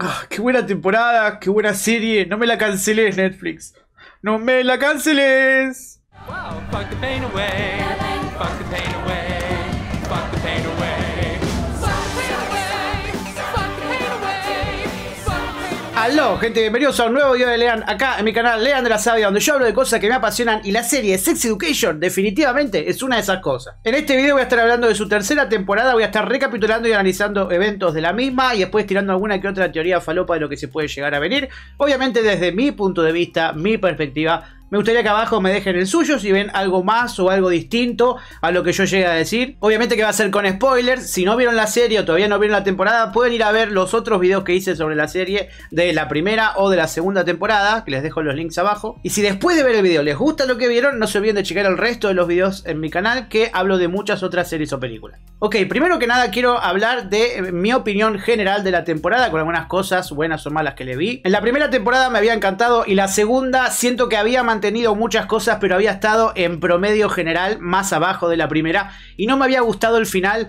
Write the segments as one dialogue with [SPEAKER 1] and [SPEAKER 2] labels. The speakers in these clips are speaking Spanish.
[SPEAKER 1] Ah, qué buena temporada, qué buena serie. No me la canceles, Netflix. No me la canceles. Wow, fuck the pain away. Fuck the pain away. Hola gente, bienvenidos a un nuevo video de Lean acá en mi canal Lean de la Sabia, donde yo hablo de cosas que me apasionan y la serie Sex Education definitivamente es una de esas cosas. En este video voy a estar hablando de su tercera temporada, voy a estar recapitulando y analizando eventos de la misma y después tirando alguna que otra teoría falopa de lo que se puede llegar a venir. Obviamente desde mi punto de vista, mi perspectiva me gustaría que abajo me dejen el suyo si ven algo más o algo distinto a lo que yo llegué a decir. Obviamente que va a ser con spoilers. Si no vieron la serie o todavía no vieron la temporada, pueden ir a ver los otros videos que hice sobre la serie de la primera o de la segunda temporada, que les dejo los links abajo. Y si después de ver el video les gusta lo que vieron, no se olviden de checar el resto de los videos en mi canal que hablo de muchas otras series o películas. Ok, primero que nada quiero hablar de eh, mi opinión general de la temporada con algunas cosas buenas o malas que le vi. En la primera temporada me había encantado y la segunda siento que había mantenido tenido muchas cosas, pero había estado en promedio general más abajo de la primera y no me había gustado el final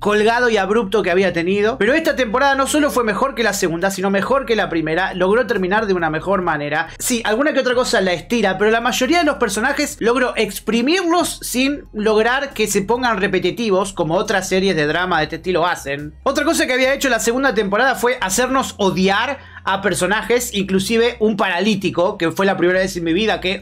[SPEAKER 1] colgado y abrupto que había tenido. Pero esta temporada no solo fue mejor que la segunda, sino mejor que la primera. Logró terminar de una mejor manera. Sí, alguna que otra cosa la estira, pero la mayoría de los personajes logró exprimirlos sin lograr que se pongan repetitivos, como otras series de drama de este estilo hacen. Otra cosa que había hecho la segunda temporada fue hacernos odiar a personajes, inclusive un paralítico, que fue la primera vez en mi vida que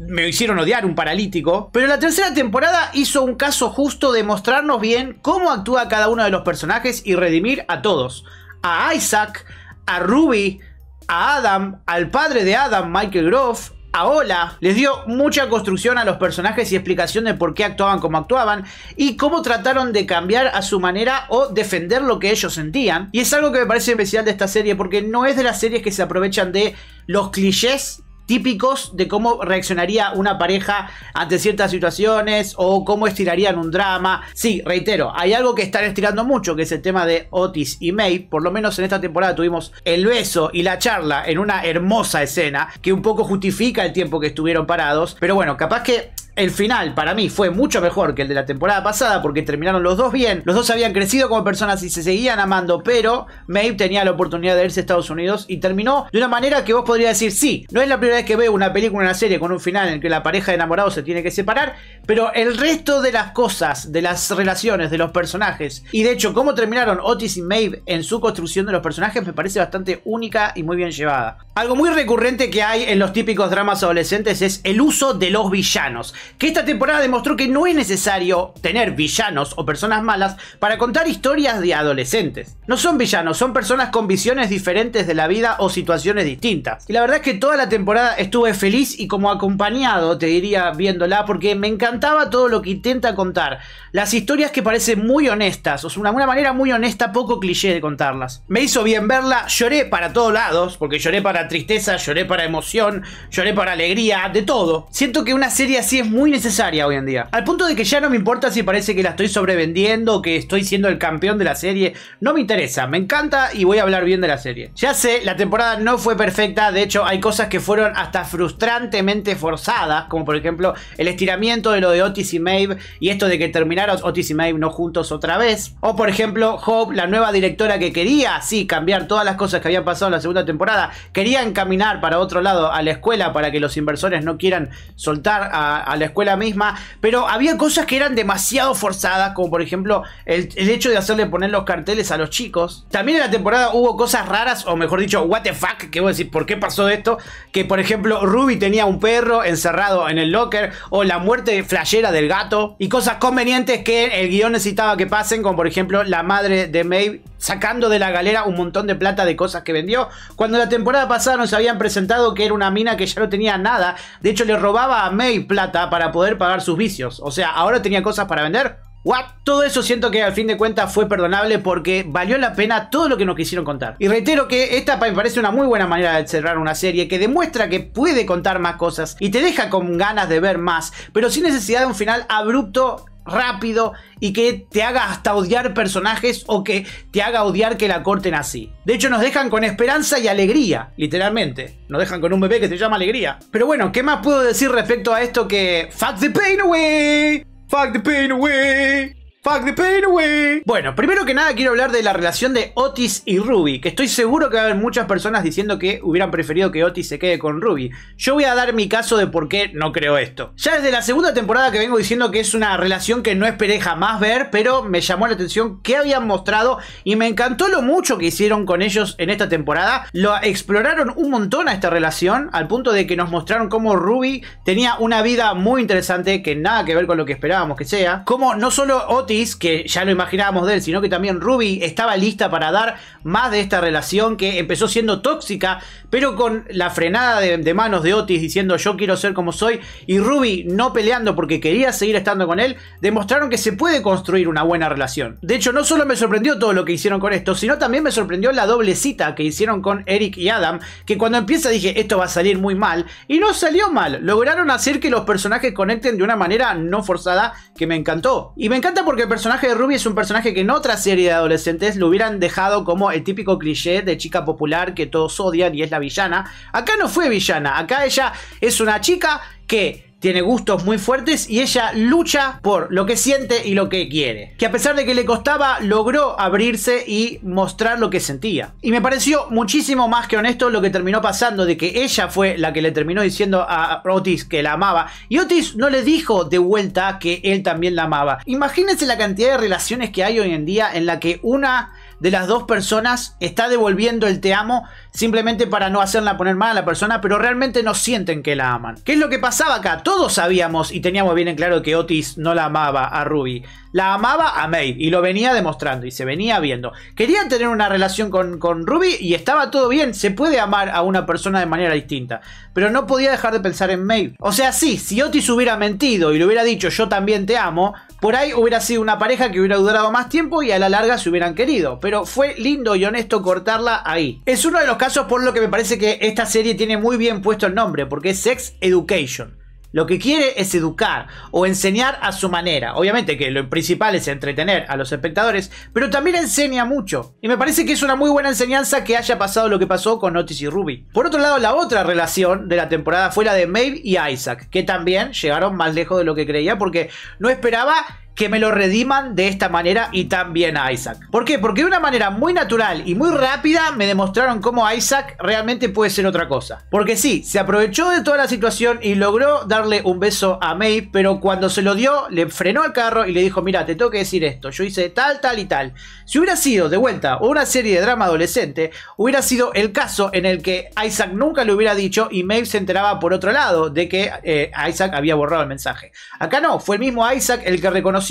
[SPEAKER 1] me hicieron odiar un paralítico. Pero la tercera temporada hizo un caso justo de mostrarnos bien cómo actúa cada uno de los personajes y redimir a todos. A Isaac, a Ruby, a Adam, al padre de Adam, Michael Groff, a Ola. Les dio mucha construcción a los personajes y explicación de por qué actuaban como actuaban y cómo trataron de cambiar a su manera o defender lo que ellos sentían. Y es algo que me parece especial de esta serie porque no es de las series que se aprovechan de los clichés típicos de cómo reaccionaría una pareja ante ciertas situaciones o cómo estirarían un drama. Sí, reitero, hay algo que están estirando mucho, que es el tema de Otis y May. Por lo menos en esta temporada tuvimos el beso y la charla en una hermosa escena que un poco justifica el tiempo que estuvieron parados. Pero bueno, capaz que el final para mí fue mucho mejor que el de la temporada pasada porque terminaron los dos bien. Los dos habían crecido como personas y se seguían amando, pero Maeve tenía la oportunidad de irse a Estados Unidos y terminó de una manera que vos podrías decir, sí, no es la primera vez que veo una película, una serie con un final en el que la pareja de enamorados se tiene que separar, pero el resto de las cosas, de las relaciones, de los personajes y de hecho cómo terminaron Otis y Maeve en su construcción de los personajes me parece bastante única y muy bien llevada. Algo muy recurrente que hay en los típicos dramas adolescentes es el uso de los villanos que esta temporada demostró que no es necesario tener villanos o personas malas para contar historias de adolescentes. No son villanos, son personas con visiones diferentes de la vida o situaciones distintas. Y la verdad es que toda la temporada estuve feliz y como acompañado, te diría, viéndola, porque me encantaba todo lo que intenta contar. Las historias que parecen muy honestas, o sea, una, una manera muy honesta, poco cliché de contarlas. Me hizo bien verla, lloré para todos lados, porque lloré para tristeza, lloré para emoción, lloré para alegría, de todo. Siento que una serie así es muy necesaria hoy en día. Al punto de que ya no me importa si parece que la estoy sobrevendiendo, que estoy siendo el campeón de la serie. No me interesa, me encanta y voy a hablar bien de la serie. Ya sé, la temporada no fue perfecta, de hecho hay cosas que fueron hasta frustrantemente forzadas, como por ejemplo el estiramiento de lo de Otis y Maeve y esto de que terminaron Otis y Maeve no juntos otra vez. O por ejemplo, Hope, la nueva directora que quería así cambiar todas las cosas que habían pasado en la segunda temporada, quería encaminar para otro lado a la escuela para que los inversores no quieran soltar a la escuela misma, pero había cosas que eran demasiado forzadas, como por ejemplo el, hecho de hacerle poner los carteles a los chicos. También en la temporada hubo cosas raras, o mejor dicho, what the fuck, que voy a decir, ¿por qué pasó esto? Que por ejemplo Ruby tenía un perro encerrado en el locker, o la muerte Flayera del gato, y cosas convenientes que el guión necesitaba que pasen, como por ejemplo la madre de Maeve sacando de la galera un montón de plata de cosas que vendió, cuando la temporada pasada nos habían presentado que era una mina que ya no tenía nada, de hecho le robaba a May plata para poder pagar sus vicios. O sea, ahora tenía cosas para vender. ¿What? Todo eso siento que al fin de cuentas fue perdonable porque valió la pena todo lo que nos quisieron contar. Y reitero que esta me parece una muy buena manera de cerrar una serie que demuestra que puede contar más cosas y te deja con ganas de ver más, pero sin necesidad de un final abrupto rápido y que te haga hasta odiar personajes o que te haga odiar que la corten así. De hecho, nos dejan con esperanza y alegría, literalmente. Nos dejan con un bebé que se llama Alegría. Pero bueno, ¿qué más puedo decir respecto a esto que... ¡Fuck the pain away! ¡Fuck the pain away! Fuck the pain away. Bueno, primero que nada quiero hablar de la relación de Otis y Ruby, que estoy seguro que va a haber muchas personas diciendo que hubieran preferido que Otis se quede con Ruby. Yo voy a dar mi caso de por qué no creo esto. Ya desde la segunda temporada que vengo diciendo que es una relación que no esperé jamás ver, pero me llamó la atención que habían mostrado y me encantó lo mucho que hicieron con ellos en esta temporada. Lo exploraron un montón a esta relación, al punto de que nos mostraron cómo Ruby tenía una vida muy interesante, que nada que ver con lo que esperábamos que sea, como no solo Otis que ya lo imaginábamos de él, sino que también Ruby estaba lista para dar más de esta relación que empezó siendo tóxica, pero con la frenada de, de manos de Otis diciendo yo quiero ser como soy y Ruby no peleando porque quería seguir estando con él, demostraron que se puede construir una buena relación. De hecho, no solo me sorprendió todo lo que hicieron con esto, sino también me sorprendió la doble cita que hicieron con Eric y Adam, que cuando empieza dije esto va a salir muy mal y no salió mal, lograron hacer que los personajes conecten de una manera no forzada que me encantó. Y me encanta porque el personaje de Ruby es un personaje que en otra serie de adolescentes lo hubieran dejado como el típico cliché de chica popular que todos odian y es la villana. Acá no fue villana, acá ella es una chica que tiene gustos muy fuertes y ella lucha por lo que siente y lo que quiere. Que a pesar de que le costaba, logró abrirse y mostrar lo que sentía. Y me pareció muchísimo más que honesto lo que terminó pasando, de que ella fue la que le terminó diciendo a Otis que la amaba. Y Otis no le dijo de vuelta que él también la amaba. Imagínense la cantidad de relaciones que hay hoy en día en la que una de las dos personas está devolviendo el te amo simplemente para no hacerla poner mal a la persona, pero realmente no sienten que la aman. ¿Qué es lo que pasaba acá? Todos sabíamos y teníamos bien en claro que Otis no la amaba a Ruby. La amaba a May y lo venía demostrando y se venía viendo. Querían tener una relación con, con, Ruby y estaba todo bien. Se puede amar a una persona de manera distinta. Pero no podía dejar de pensar en May. O sea, sí, si Otis hubiera mentido y le hubiera dicho yo también te amo, por ahí hubiera sido una pareja que hubiera durado más tiempo y a la larga se hubieran querido. Pero fue lindo y honesto cortarla ahí. Es uno de los casos por lo que me parece que esta serie tiene muy bien puesto el nombre, porque es Sex Education. Lo que quiere es educar o enseñar a su manera. Obviamente que lo principal es entretener a los espectadores, pero también enseña mucho. Y me parece que es una muy buena enseñanza que haya pasado lo que pasó con Otis y Ruby. Por otro lado, la otra relación de la temporada fue la de Maeve y Isaac, que también llegaron más lejos de lo que creía porque no esperaba que me lo rediman de esta manera y también a Isaac. ¿Por qué? Porque de una manera muy natural y muy rápida me demostraron cómo Isaac realmente puede ser otra cosa. Porque sí, se aprovechó de toda la situación y logró darle un beso a May, pero cuando se lo dio, le frenó el carro y le dijo, mira, te tengo que decir esto, yo hice tal, tal y tal. Si hubiera sido, de vuelta, una serie de drama adolescente, hubiera sido el caso en el que Isaac nunca lo hubiera dicho y may se enteraba por otro lado de que eh, Isaac había borrado el mensaje. Acá no, fue el mismo Isaac el que reconoció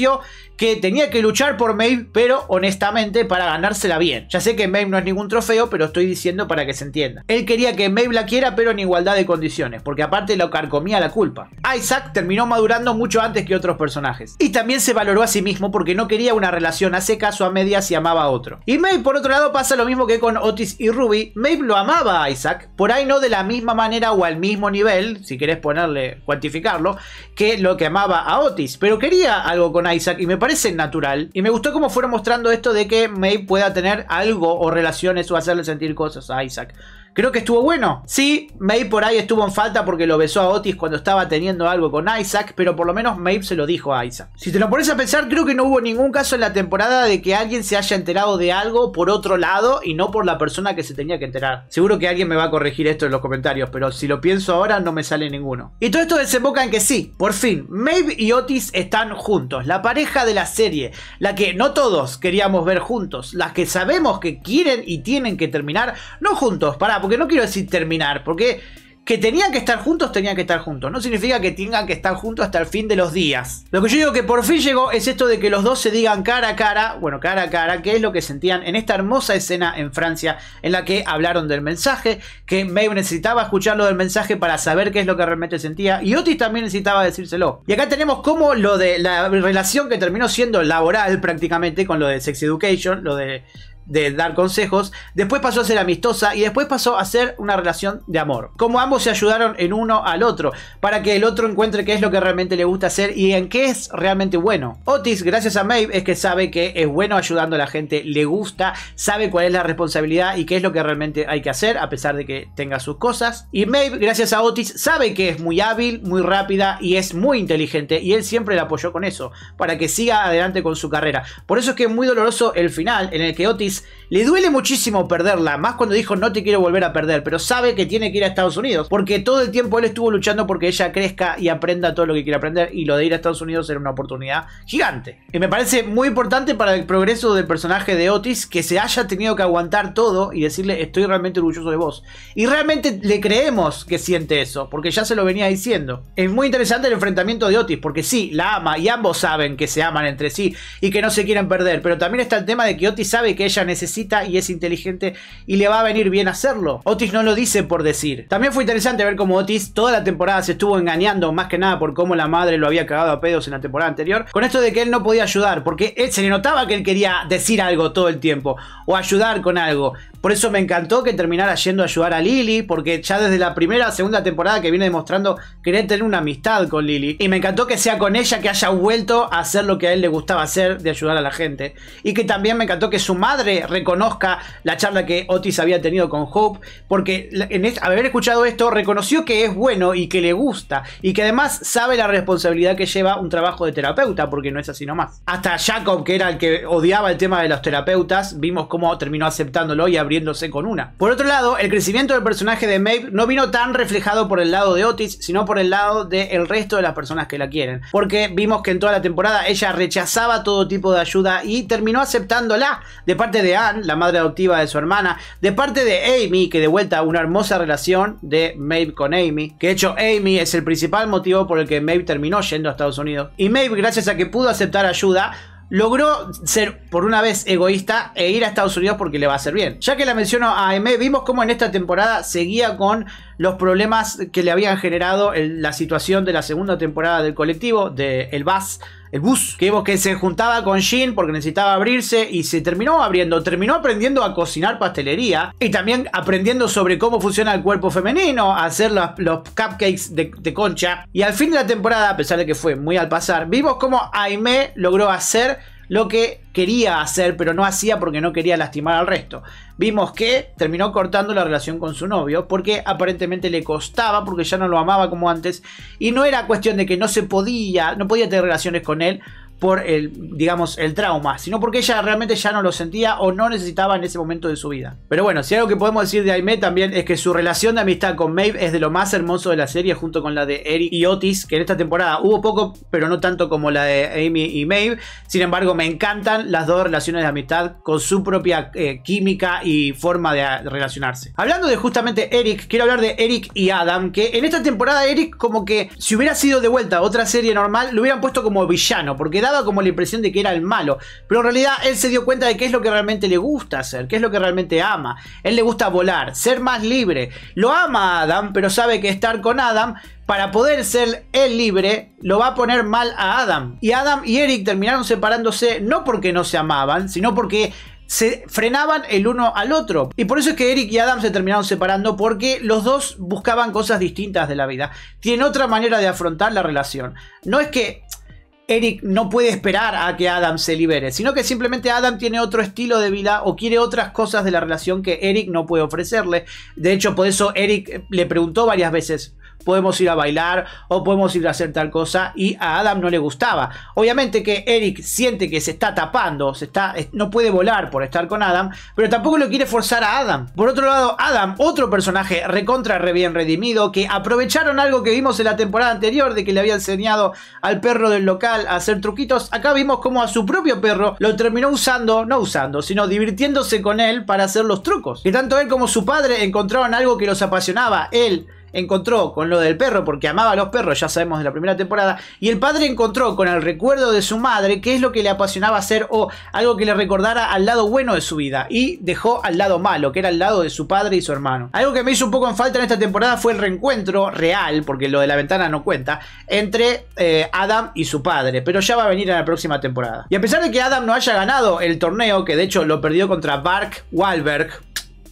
[SPEAKER 1] que tenía que luchar por Maeve, pero honestamente para ganársela bien. Ya sé que Maeve no es ningún trofeo, pero estoy diciendo para que se entienda. Él quería que Maeve la quiera, pero en igualdad de condiciones, porque aparte lo carcomía la culpa. Isaac terminó madurando mucho antes que otros personajes. Y también se valoró a sí mismo porque no quería una relación hace caso a medias si amaba a otro. Y Maeve, por otro lado, pasa lo mismo que con Otis y Ruby. Maeve lo amaba a Isaac, por ahí no de la misma manera o al mismo nivel, si querés ponerle, cuantificarlo, que lo que amaba a Otis. Pero quería algo con Isaac y me parece natural. Y me gustó cómo fueron mostrando esto de que May pueda tener algo o relaciones o hacerle sentir cosas a Isaac. Creo que estuvo bueno. Sí, Maeve por ahí estuvo en falta porque lo besó a Otis cuando estaba teniendo algo con Isaac, pero por lo menos Maeve se lo dijo a Isaac. Si te lo pones a pensar, creo que no hubo ningún caso en la temporada de que alguien se haya enterado de algo por otro lado y no por la persona que se tenía que enterar. Seguro que alguien me va a corregir esto en los comentarios, pero si lo pienso ahora no me sale ninguno. Y todo esto desemboca en que sí, por fin, Maeve y Otis están juntos, la pareja de la serie, la que no todos queríamos ver juntos, las que sabemos que quieren y tienen que terminar, no juntos, para porque no quiero decir terminar, porque que tenían que estar juntos, tenían que estar juntos. No significa que tengan que estar juntos hasta el fin de los días. Lo que yo digo que por fin llegó es esto de que los dos se digan cara a cara, bueno, cara a cara, qué es lo que sentían en esta hermosa escena en Francia en la que hablaron del mensaje, que Maeve necesitaba escuchar lo del mensaje para saber qué es lo que realmente sentía y Otis también necesitaba decírselo. Y acá tenemos como lo de la relación que terminó siendo laboral prácticamente con lo de Sex Education, lo de de dar consejos, después pasó a ser amistosa y después pasó a ser una relación de amor. Como ambos se ayudaron en uno al otro, para que el otro encuentre qué es lo que realmente le gusta hacer y en qué es realmente bueno. Otis, gracias a Maeve, es que sabe que es bueno ayudando a la gente, le gusta, sabe cuál es la responsabilidad y qué es lo que realmente hay que hacer, a pesar de que tenga sus cosas. Y Maeve, gracias a Otis, sabe que es muy hábil, muy rápida y es muy inteligente y él siempre la apoyó con eso, para que siga adelante con su carrera. Por eso es que es muy doloroso el final en el que Otis le duele muchísimo perderla, más cuando dijo no te quiero volver a perder, pero sabe que tiene que ir a Estados Unidos, porque todo el tiempo él estuvo luchando porque ella crezca y aprenda todo lo que quiere aprender, y lo de ir a Estados Unidos era una oportunidad gigante. Y me parece muy importante para el progreso del personaje de Otis que se haya tenido que aguantar todo y decirle estoy realmente orgulloso de vos. Y realmente le creemos que siente eso, porque ya se lo venía diciendo. Es muy interesante el enfrentamiento de Otis, porque sí, la ama y ambos saben que se aman entre sí y que no se quieren perder, pero también está el tema de que Otis sabe que ella necesita y es inteligente y le va a venir bien hacerlo. Otis no lo dice por decir. También fue interesante ver cómo Otis toda la temporada se estuvo engañando, más que nada por cómo la madre lo había cagado a pedos en la temporada anterior, con esto de que él no podía ayudar, porque él se le notaba que él quería decir algo todo el tiempo o ayudar con algo, por eso me encantó que terminara yendo a ayudar a Lily, porque ya desde la primera, o segunda temporada que viene demostrando querer tener una amistad con Lily. Y me encantó que sea con ella que haya vuelto a hacer lo que a él le gustaba hacer, de ayudar a la gente. Y que también me encantó que su madre reconozca la charla que Otis había tenido con Hope, porque en al haber escuchado esto, reconoció que es bueno y que le gusta, y que además sabe la responsabilidad que lleva un trabajo de terapeuta, porque no es así nomás. Hasta Jacob, que era el que odiaba el tema de los terapeutas, vimos cómo terminó aceptándolo y con una. Por otro lado, el crecimiento del personaje de Maeve no vino tan reflejado por el lado de Otis, sino por el lado del el resto de las personas que la quieren. Porque vimos que en toda la temporada ella rechazaba todo tipo de ayuda y terminó aceptándola de parte de Anne, la madre adoptiva de su hermana, de parte de Amy, que de vuelta una hermosa relación de Maeve con Amy. Que de hecho Amy es el principal motivo por el que Maeve terminó yendo a Estados Unidos. Y Maeve, gracias a que pudo aceptar ayuda, logró ser por una vez egoísta e ir a Estados Unidos porque le va a hacer bien. Ya que la menciono a vimos cómo en esta temporada seguía con los problemas que le habían generado la situación de la segunda temporada del colectivo, del de, el bus. Que vimos que se juntaba con Jin porque necesitaba abrirse y se terminó abriendo. Terminó aprendiendo a cocinar pastelería y también aprendiendo sobre cómo funciona el cuerpo femenino, hacer los, cupcakes de, concha. Y al fin de la temporada, a pesar de que fue muy al pasar, vimos cómo Aime logró hacer lo que quería hacer, pero no hacía porque no quería lastimar al resto. Vimos que terminó cortando la relación con su novio porque aparentemente le costaba, porque ya no lo amaba como antes, y no era cuestión de que no se podía, no podía tener relaciones con él por el, digamos, el trauma, sino porque ella realmente ya no lo sentía o no necesitaba en ese momento de su vida. Pero bueno, si algo que podemos decir de Aimee también es que su relación de amistad con Maeve es de lo más hermoso de la serie, junto con la de Eric y Otis, que en esta temporada hubo poco, pero no tanto como la de Amy y Maeve. Sin embargo, me encantan las dos relaciones de amistad con su propia eh, química y forma de relacionarse. Hablando de justamente Eric, quiero hablar de Eric y Adam, que en esta temporada Eric como que si hubiera sido de vuelta otra serie normal, lo hubieran puesto como villano, porque como la impresión de que era el malo. Pero en realidad él se dio cuenta de qué es lo que realmente le gusta hacer, qué es lo que realmente ama. Él le gusta volar, ser más libre. Lo ama a Adam, pero sabe que estar con Adam para poder ser él libre, lo va a poner mal a Adam. Y Adam y Eric terminaron separándose no porque no se amaban, sino porque se frenaban el uno al otro. Y por eso es que Eric y Adam se terminaron separando porque los dos buscaban cosas distintas de la vida. Tienen otra manera de afrontar la relación. No es que Eric no puede esperar a que Adam se libere, sino que simplemente Adam tiene otro estilo de vida o quiere otras cosas de la relación que Eric no puede ofrecerle. De hecho, por eso Eric le preguntó varias veces, podemos ir a bailar o podemos ir a hacer tal cosa y a Adam no le gustaba. Obviamente que Eric siente que se está tapando, se está, no puede volar por estar con Adam, pero tampoco lo quiere forzar a Adam. Por otro lado, Adam, otro personaje recontra re bien redimido, que aprovecharon algo que vimos en la temporada anterior de que le había enseñado al perro del local a hacer truquitos, acá vimos como a su propio perro lo terminó usando, no usando, sino divirtiéndose con él para hacer los trucos. Que tanto él como su padre encontraron algo que los apasionaba, él encontró con lo del perro, porque amaba a los perros, ya sabemos de la primera temporada, y el padre encontró con el recuerdo de su madre que es lo que le apasionaba hacer o algo que le recordara al lado bueno de su vida, y dejó al lado malo, que era el lado de su padre y su hermano. Algo que me hizo un poco en falta en esta temporada fue el reencuentro real, porque lo de la ventana no cuenta, entre eh, Adam y su padre, pero ya va a venir en la próxima temporada. Y a pesar de que Adam no haya ganado el torneo, que de hecho lo perdió contra Bark Wahlberg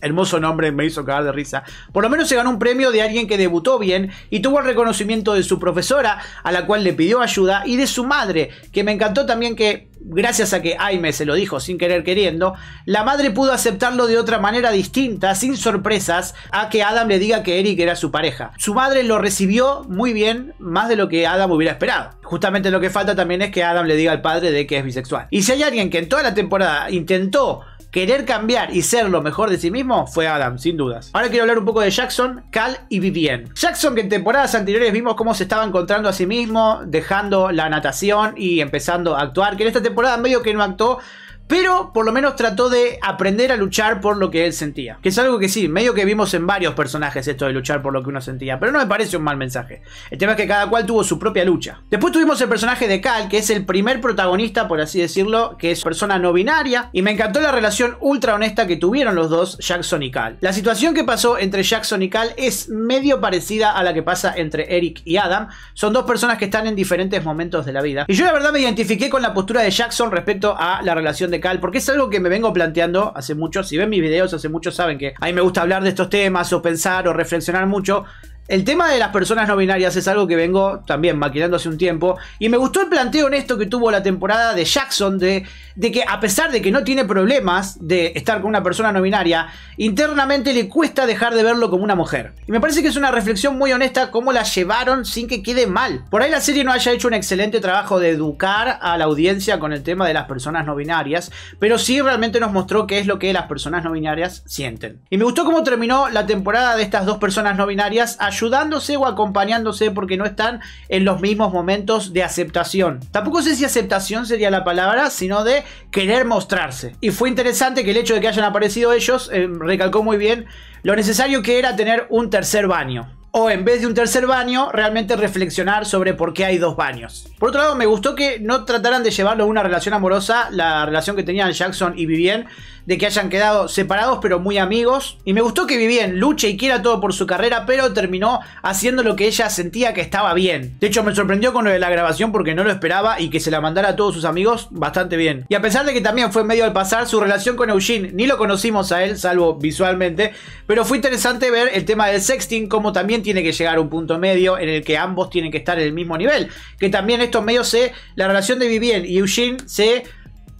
[SPEAKER 1] hermoso nombre, me hizo cagar de risa. Por lo menos se ganó un premio de alguien que debutó bien y tuvo el reconocimiento de su profesora, a la cual le pidió ayuda, y de su madre, que me encantó también que, gracias a que Aime se lo dijo sin querer queriendo, la madre pudo aceptarlo de otra manera distinta, sin sorpresas, a que Adam le diga que Eric era su pareja. Su madre lo recibió muy bien, más de lo que Adam hubiera esperado. Justamente lo que falta también es que Adam le diga al padre de que es bisexual. Y si hay alguien que en toda la temporada intentó querer cambiar y ser lo mejor de sí mismo fue Adam, sin dudas. Ahora quiero hablar un poco de Jackson, Cal y Vivien. Jackson, que en temporadas anteriores vimos cómo se estaba encontrando a sí mismo, dejando la natación y empezando a actuar, que en esta temporada medio que no actuó pero por lo menos trató de aprender a luchar por lo que él sentía. Que es algo que sí, medio que vimos en varios personajes esto de luchar por lo que uno sentía. Pero no me parece un mal mensaje. El tema es que cada cual tuvo su propia lucha. Después tuvimos el personaje de Cal, que es el primer protagonista, por así decirlo, que es persona no binaria. Y me encantó la relación ultra honesta que tuvieron los dos, Jackson y Cal. La situación que pasó entre Jackson y Cal es medio parecida a la que pasa entre Eric y Adam. Son dos personas que están en diferentes momentos de la vida. Y yo la verdad me identifiqué con la postura de Jackson respecto a la relación de porque es algo que me vengo planteando hace mucho. Si ven mis videos hace mucho, saben que a mí me gusta hablar de estos temas o pensar o reflexionar mucho. El tema de las personas no binarias es algo que vengo también maquinando hace un tiempo. Y me gustó el planteo honesto que tuvo la temporada de Jackson de, de que a pesar de que no tiene problemas de estar con una persona no binaria, internamente le cuesta dejar de verlo como una mujer. Y me parece que es una reflexión muy honesta cómo la llevaron sin que quede mal. Por ahí la serie no haya hecho un excelente trabajo de educar a la audiencia con el tema de las personas no binarias, pero sí realmente nos mostró qué es lo que las personas no binarias sienten. Y me gustó cómo terminó la temporada de estas dos personas no binarias ayudándose o acompañándose porque no están en los mismos momentos de aceptación. Tampoco sé si aceptación sería la palabra, sino de querer mostrarse. Y fue interesante que el hecho de que hayan aparecido ellos eh, recalcó muy bien lo necesario que era tener un tercer baño o en vez de un tercer baño, realmente reflexionar sobre por qué hay dos baños. Por otro lado, me gustó que no trataran de llevarlo a una relación amorosa, la relación que tenían Jackson y Vivien, de que hayan quedado separados pero muy amigos. Y me gustó que Vivien luche y quiera todo por su carrera, pero terminó haciendo lo que ella sentía que estaba bien. De hecho, me sorprendió con lo de la grabación porque no lo esperaba y que se la mandara a todos sus amigos bastante bien. Y a pesar de que también fue medio al pasar, su relación con Eugene ni lo conocimos a él, salvo visualmente, pero fue interesante ver el tema del sexting, como también tiene que llegar a un punto medio en el que ambos tienen que estar en el mismo nivel. Que también estos medios se, la relación de Vivien y Eugene se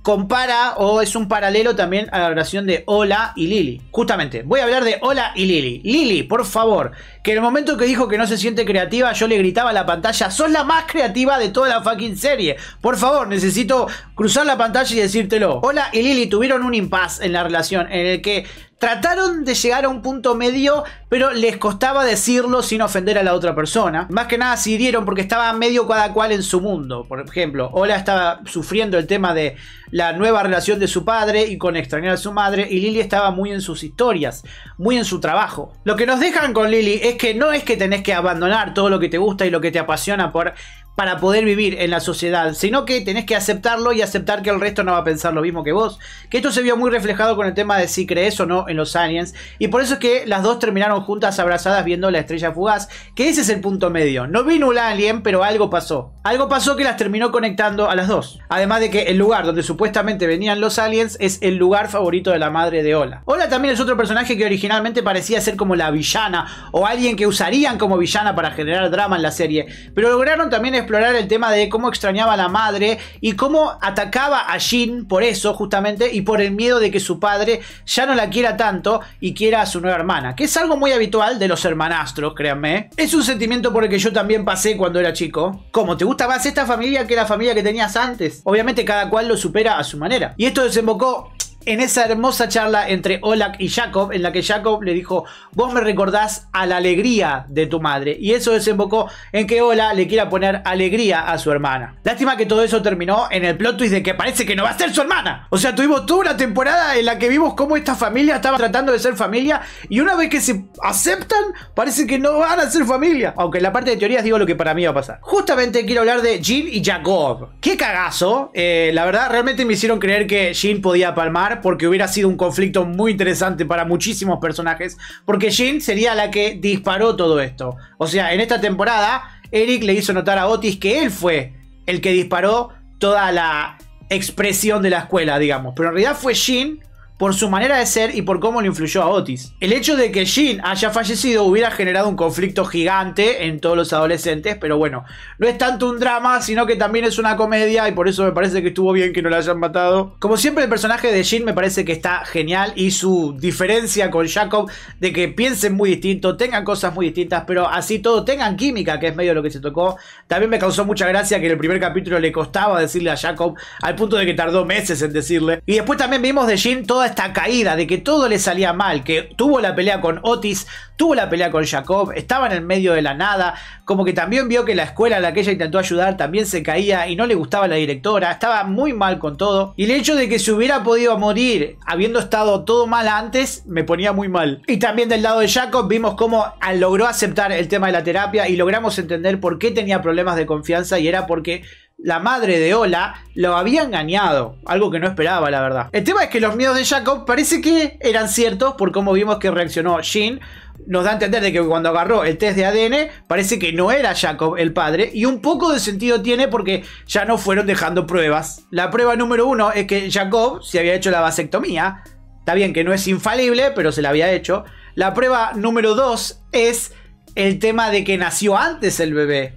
[SPEAKER 1] compara o es un paralelo también a la oración de Hola y Lili. Justamente, voy a hablar de Hola y Lili. Lili, por favor, que en el momento que dijo que no se siente creativa, yo le gritaba a la pantalla, sos la más creativa de toda la fucking serie. Por favor, necesito cruzar la pantalla y decírtelo. Hola y Lily tuvieron un impasse en la relación en el que trataron de llegar a un punto medio, pero les costaba decirlo sin ofender a la otra persona. Más que nada se hirieron porque estaba medio cada cual en su mundo. Por ejemplo, hola estaba sufriendo el tema de la nueva relación de su padre y con extrañar a su madre, y Lily estaba muy en sus historias, muy en su trabajo. Lo que nos dejan con Lily es que no es que tenés que abandonar todo lo que te gusta y lo que te apasiona por para poder vivir en la sociedad, sino que tenés que aceptarlo y aceptar que el resto no va a pensar lo mismo que vos. Que esto se vio muy reflejado con el tema de si crees o no en los aliens, y por eso es que las dos terminaron juntas abrazadas viendo la estrella fugaz, que ese es el punto medio. No vino un alien, pero algo pasó. Algo pasó que las terminó conectando a las dos. Además de que el lugar donde supuestamente venían los aliens es el lugar favorito de la madre de Ola. Ola también es otro personaje que originalmente parecía ser como la villana, o alguien que usarían como villana para generar drama en la serie, pero lograron también explorar el tema de cómo extrañaba a la madre y cómo atacaba a Jin por eso justamente y por el miedo de que su padre ya no la quiera tanto y quiera a su nueva hermana, que es algo muy habitual de los hermanastros, créanme. Es un sentimiento por el que yo también pasé cuando era chico. Como te gusta más esta familia que la familia que tenías antes. Obviamente cada cual lo supera a su manera. Y esto desembocó en esa hermosa charla entre Olak y Jacob, en la que Jacob le dijo, vos me recordás a la alegría de tu madre. Y eso desembocó en que Ola le quiera poner alegría a su hermana. Lástima que todo eso terminó en el plot twist de que parece que no va a ser su hermana. O sea, tuvimos toda una temporada en la que vimos cómo esta familia estaba tratando de ser familia y una vez que se aceptan, parece que no van a ser familia. Aunque en la parte de teorías digo lo que para mí va a pasar. Justamente quiero hablar de Jean y Jacob. Qué cagazo. Eh, la verdad, realmente me hicieron creer que Jean podía palmar porque hubiera sido un conflicto muy interesante para muchísimos personajes, porque Jin sería la que disparó todo esto. O sea, en esta temporada, Eric le hizo notar a Otis que él fue el que disparó toda la expresión de la escuela, digamos, pero en realidad fue Jin por su manera de ser y por cómo le influyó a Otis. El hecho de que Jean haya fallecido hubiera generado un conflicto gigante en todos los adolescentes, pero bueno, no es tanto un drama, sino que también es una comedia y por eso me parece que estuvo bien que no la hayan matado. Como siempre, el personaje de Jean me parece que está genial y su diferencia con Jacob de que piensen muy distinto, tengan cosas muy distintas, pero así todo tengan química, que es medio lo que se tocó. También me causó mucha gracia que en el primer capítulo le costaba decirle a Jacob, al punto de que tardó meses en decirle. Y después también vimos de Jean toda esta caída de que todo le salía mal, que tuvo la pelea con Otis, tuvo la pelea con Jacob, estaba en el medio de la nada, como que también vio que la escuela a la que ella intentó ayudar también se caía y no le gustaba la directora, estaba muy mal con todo. Y el hecho de que se hubiera podido morir habiendo estado todo mal antes, me ponía muy mal. Y también del lado de Jacob vimos cómo logró aceptar el tema de la terapia y logramos entender por qué tenía problemas de confianza y era porque la madre de Ola lo había engañado, algo que no esperaba, la verdad. El tema es que los miedos de Jacob parece que eran ciertos por cómo vimos que reaccionó Jin. Nos da a entender de que cuando agarró el test de ADN, parece que no era Jacob el padre. Y un poco de sentido tiene porque ya no fueron dejando pruebas. La prueba número uno es que Jacob se había hecho la vasectomía. Está bien que no es infalible, pero se la había hecho. La prueba número dos es el tema de que nació antes el bebé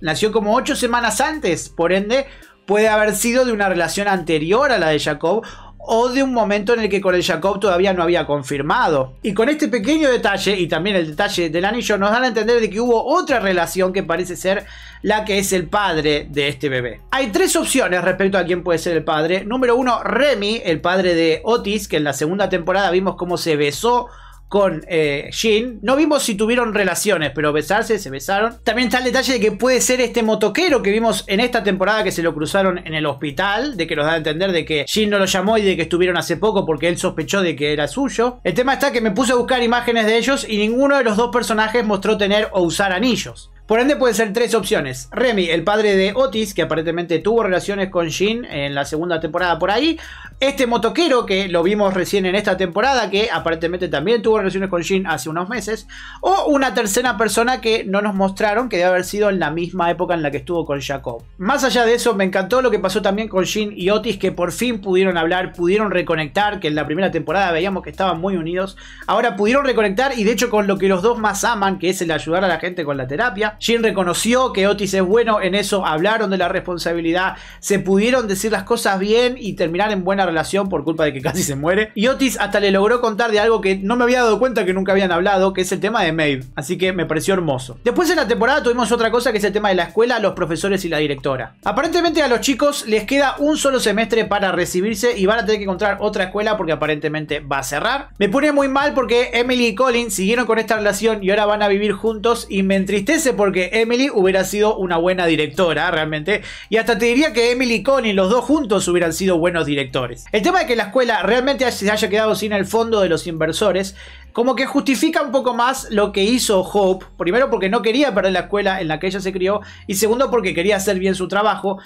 [SPEAKER 1] nació como ocho semanas antes, por ende puede haber sido de una relación anterior a la de Jacob o de un momento en el que con el Jacob todavía no había confirmado. Y con este pequeño detalle, y también el detalle del anillo, nos dan a entender de que hubo otra relación que parece ser la que es el padre de este bebé. Hay tres opciones respecto a quién puede ser el padre. Número uno, Remy, el padre de Otis, que en la segunda temporada vimos cómo se besó con eh, Jin. No vimos si tuvieron relaciones, pero besarse, se besaron. También está el detalle de que puede ser este motoquero que vimos en esta temporada que se lo cruzaron en el hospital, de que nos da a entender de que Jin no lo llamó y de que estuvieron hace poco porque él sospechó de que era suyo. El tema está que me puse a buscar imágenes de ellos y ninguno de los dos personajes mostró tener o usar anillos. Por ende pueden ser tres opciones. Remy, el padre de Otis, que aparentemente tuvo relaciones con Jin en la segunda temporada por ahí. Este motoquero que lo vimos recién en esta temporada, que aparentemente también tuvo relaciones con Jin hace unos meses. O una tercera persona que no nos mostraron, que debe haber sido en la misma época en la que estuvo con Jacob. Más allá de eso, me encantó lo que pasó también con Jin y Otis, que por fin pudieron hablar, pudieron reconectar, que en la primera temporada veíamos que estaban muy unidos. Ahora pudieron reconectar y de hecho con lo que los dos más aman, que es el ayudar a la gente con la terapia. Jin reconoció que Otis es bueno en eso, hablaron de la responsabilidad, se pudieron decir las cosas bien y terminar en buena relación por culpa de que casi se muere. Y Otis hasta le logró contar de algo que no me había dado cuenta que nunca habían hablado, que es el tema de Maeve. Así que me pareció hermoso. Después en la temporada tuvimos otra cosa que es el tema de la escuela, los profesores y la directora. Aparentemente a los chicos les queda un solo semestre para recibirse y van a tener que encontrar otra escuela porque aparentemente va a cerrar. Me pone muy mal porque Emily y Colin siguieron con esta relación y ahora van a vivir juntos y me entristece porque Emily hubiera sido una buena directora realmente. Y hasta te diría que Emily y Colin los dos juntos hubieran sido buenos directores. El tema de que la escuela realmente se haya quedado sin el fondo de los inversores, como que justifica un poco más lo que hizo Hope. Primero porque no quería perder la escuela en la que ella se crió y segundo porque quería hacer bien su trabajo.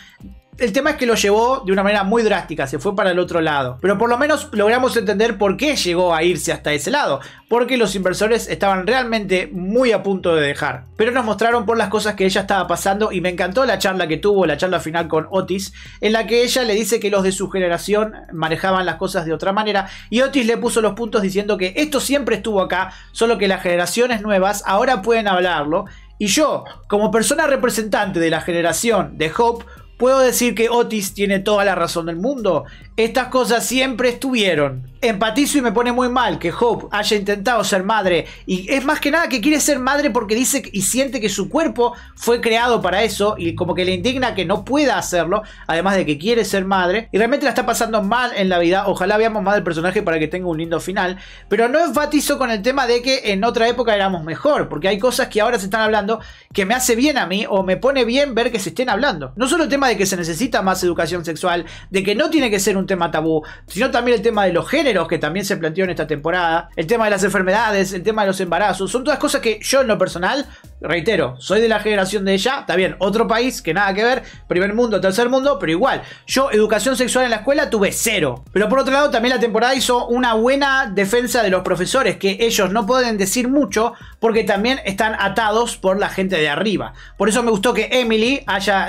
[SPEAKER 1] El tema es que lo llevó de una manera muy drástica, se fue para el otro lado. Pero por lo menos logramos entender por qué llegó a irse hasta ese lado. Porque los inversores estaban realmente muy a punto de dejar. Pero nos mostraron por las cosas que ella estaba pasando y me encantó la charla que tuvo, la charla final con Otis, en la que ella le dice que los de su generación manejaban las cosas de otra manera. Y Otis le puso los puntos diciendo que esto siempre estuvo acá, solo que las generaciones nuevas ahora pueden hablarlo. Y yo, como persona representante de la generación de Hope, ¿Puedo decir que Otis tiene toda la razón del mundo? Estas cosas siempre estuvieron. Empatizo y me pone muy mal que Hope haya intentado ser madre. Y es más que nada que quiere ser madre porque dice y siente que su cuerpo fue creado para eso. Y como que le indigna que no pueda hacerlo. Además de que quiere ser madre. Y realmente la está pasando mal en la vida. Ojalá veamos más del personaje para que tenga un lindo final. Pero no enfatizo con el tema de que en otra época éramos mejor. Porque hay cosas que ahora se están hablando que me hace bien a mí. O me pone bien ver que se estén hablando. No solo el tema de que se necesita más educación sexual, de que no tiene que ser un tema tabú, sino también el tema de los géneros que también se planteó en esta temporada, el tema de las enfermedades, el tema de los embarazos, son todas cosas que yo en lo personal reitero, soy de la generación de ella, está bien, otro país que nada que ver, primer mundo, tercer mundo, pero igual, yo educación sexual en la escuela tuve cero. Pero por otro lado, también la temporada hizo una buena defensa de los profesores, que ellos no pueden decir mucho porque también están atados por la gente de arriba. Por eso me gustó que Emily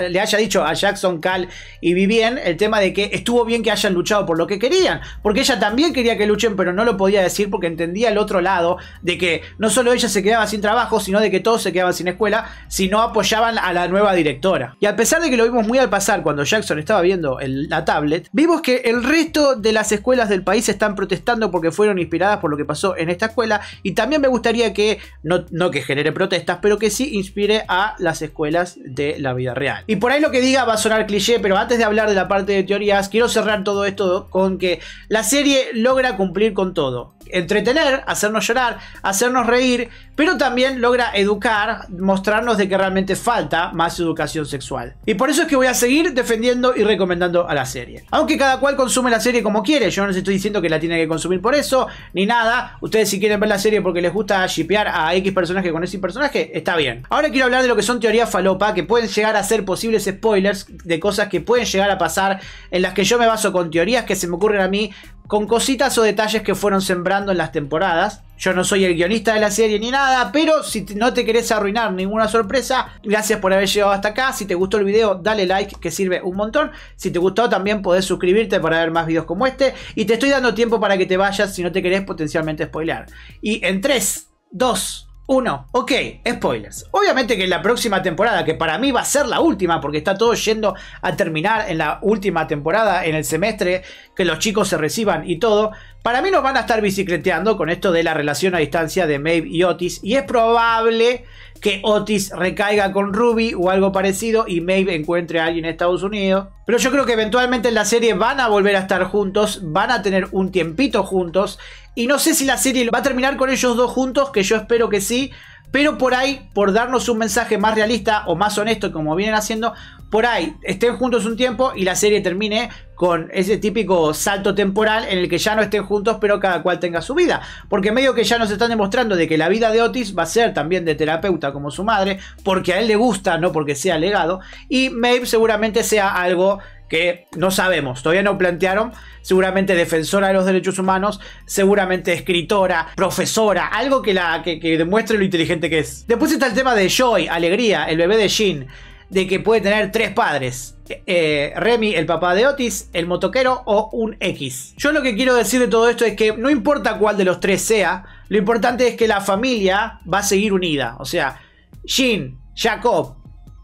[SPEAKER 1] le haya dicho a Jackson, Cal y Vivien el tema de que estuvo bien que hayan luchado por lo que querían, porque ella también quería que luchen, pero no lo podía decir porque entendía el otro lado de que no solo ella se quedaba sin trabajo, sino de que todos se quedaban sin escuela si no apoyaban a la nueva directora. Y a pesar de que lo vimos muy al pasar cuando Jackson estaba viendo la tablet, vimos que el resto de las escuelas del país están protestando porque fueron inspiradas por lo que pasó en esta escuela y también me gustaría que, no, no que genere protestas, pero que sí inspire a las escuelas de la vida real. Y por ahí lo que diga va a sonar cliché, pero antes de hablar de la parte de teorías, quiero cerrar todo esto con que la serie logra cumplir con todo entretener, hacernos llorar, hacernos reír, pero también logra educar, mostrarnos de que realmente falta más educación sexual. Y por eso es que voy a seguir defendiendo y recomendando a la serie. Aunque cada cual consume la serie como quiere, yo no les estoy diciendo que la tiene que consumir por eso, ni nada. Ustedes si quieren ver la serie porque les gusta shipear a X personaje con ese personaje, está bien. Ahora quiero hablar de lo que son teorías falopa, que pueden llegar a ser posibles spoilers de cosas que pueden llegar a pasar, en las que yo me baso con teorías que se me ocurren a mí con cositas o detalles que fueron sembrando en las temporadas. Yo no soy el guionista de la serie ni nada, pero si no te querés arruinar ninguna sorpresa, gracias por haber llegado hasta acá. Si te gustó el video, dale like, que sirve un montón. Si te gustó, también podés suscribirte para ver más videos como este. Y te estoy dando tiempo para que te vayas si no te querés potencialmente spoilear. Y en 3, 2, 1. Ok, spoilers. Obviamente que en la próxima temporada, que para mí va a ser la última, porque está todo yendo a terminar en la última temporada, en el semestre, que los chicos se reciban y todo, para mí nos van a estar bicicleteando con esto de la relación a distancia de Maeve y Otis, y es probable que Otis recaiga con Ruby o algo parecido y Maeve encuentre a alguien en Estados Unidos. Pero yo creo que eventualmente en la serie van a volver a estar juntos, van a tener un tiempito juntos. Y no sé si la serie va a terminar con ellos dos juntos, que yo espero que sí. Pero por ahí, por darnos un mensaje más realista o más honesto, como vienen haciendo, por ahí estén juntos un tiempo y la serie termine con ese típico salto temporal en el que ya no estén juntos, pero cada cual tenga su vida. Porque medio que ya nos están demostrando de que la vida de Otis va a ser también de terapeuta como su madre, porque a él le gusta, no porque sea legado. Y Maeve seguramente sea algo que no sabemos, todavía no plantearon, seguramente defensora de los derechos humanos, seguramente escritora, profesora, algo que, la, que, que demuestre lo inteligente que es. Después está el tema de Joy, Alegría, el bebé de Jean de que puede tener tres padres. Eh, Remy, el papá de Otis, el motoquero o un X. Yo lo que quiero decir de todo esto es que no importa cuál de los tres sea, lo importante es que la familia va a seguir unida. O sea, Jean, Jacob,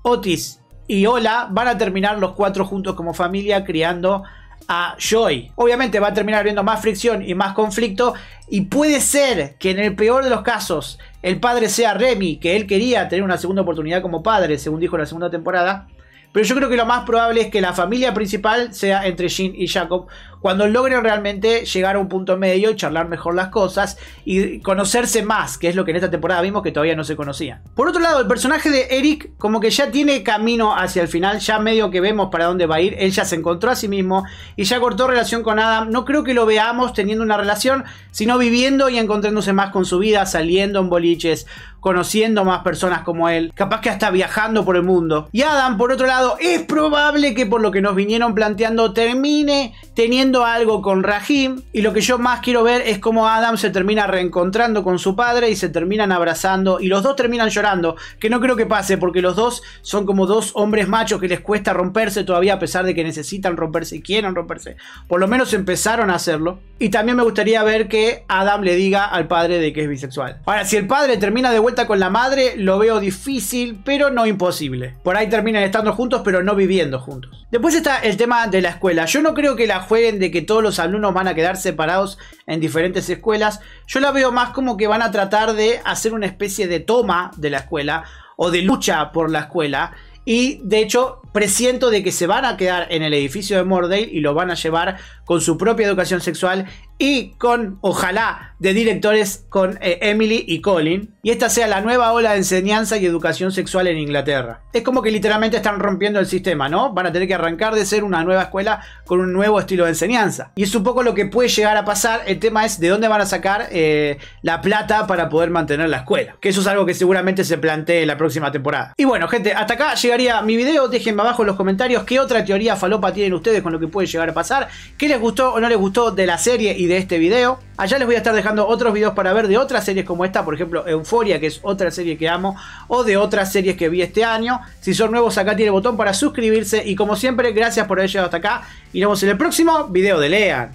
[SPEAKER 1] Otis y Ola van a terminar los cuatro juntos como familia criando a Joy. Obviamente va a terminar habiendo más fricción y más conflicto y puede ser que en el peor de los casos el padre sea Remy, que él quería tener una segunda oportunidad como padre, según dijo en la segunda temporada. Pero yo creo que lo más probable es que la familia principal sea entre Jean y Jacob, cuando logren realmente llegar a un punto medio, charlar mejor las cosas y conocerse más, que es lo que en esta temporada vimos que todavía no se conocía. Por otro lado, el personaje de Eric como que ya tiene camino hacia el final, ya medio que vemos para dónde va a ir, él ya se encontró a sí mismo y ya cortó relación con Adam, no creo que lo veamos teniendo una relación, sino viviendo y encontrándose más con su vida, saliendo en boliches, conociendo más personas como él, capaz que hasta viajando por el mundo. Y Adam, por otro lado, es probable que por lo que nos vinieron planteando termine teniendo algo con Rahim. Y lo que yo más quiero ver es cómo Adam se termina reencontrando con su padre y se terminan abrazando y los dos terminan llorando, que no creo que pase porque los dos son como dos hombres machos que les cuesta romperse todavía a pesar de que necesitan romperse y quieren romperse. Por lo menos empezaron a hacerlo. Y también me gustaría ver que Adam le diga al padre de que es bisexual. Ahora, si el padre termina de vuelta con la madre lo veo difícil, pero no imposible. Por ahí terminan estando juntos, pero no viviendo juntos. Después está el tema de la escuela. Yo no creo que la jueguen de que todos los alumnos van a quedar separados en diferentes escuelas. Yo la veo más como que van a tratar de hacer una especie de toma de la escuela o de lucha por la escuela. Y de hecho, presiento de que se van a quedar en el edificio de Mordale y lo van a llevar con su propia educación sexual y con, ojalá, de directores con eh, Emily y Colin, y esta sea la nueva ola de enseñanza y educación sexual en Inglaterra. Es como que literalmente están rompiendo el sistema, ¿no? Van a tener que arrancar de ser una nueva escuela con un nuevo estilo de enseñanza. Y es un poco lo que puede llegar a pasar, el tema es de dónde van a sacar eh, la plata para poder mantener la escuela, que eso es algo que seguramente se plantee la próxima temporada. Y bueno, gente, hasta acá llegaría mi video, déjenme abajo en los comentarios qué otra teoría falopa tienen ustedes con lo que puede llegar a pasar, qué les gustó o no les gustó de la serie y este video. Allá les voy a estar dejando otros videos para ver de otras series como esta, por ejemplo Euforia, que es otra serie que amo, o de otras series que vi este año. Si son nuevos, acá tiene el botón para suscribirse. Y como siempre, gracias por haber llegado hasta acá. Y nos vemos en el próximo video de Lean.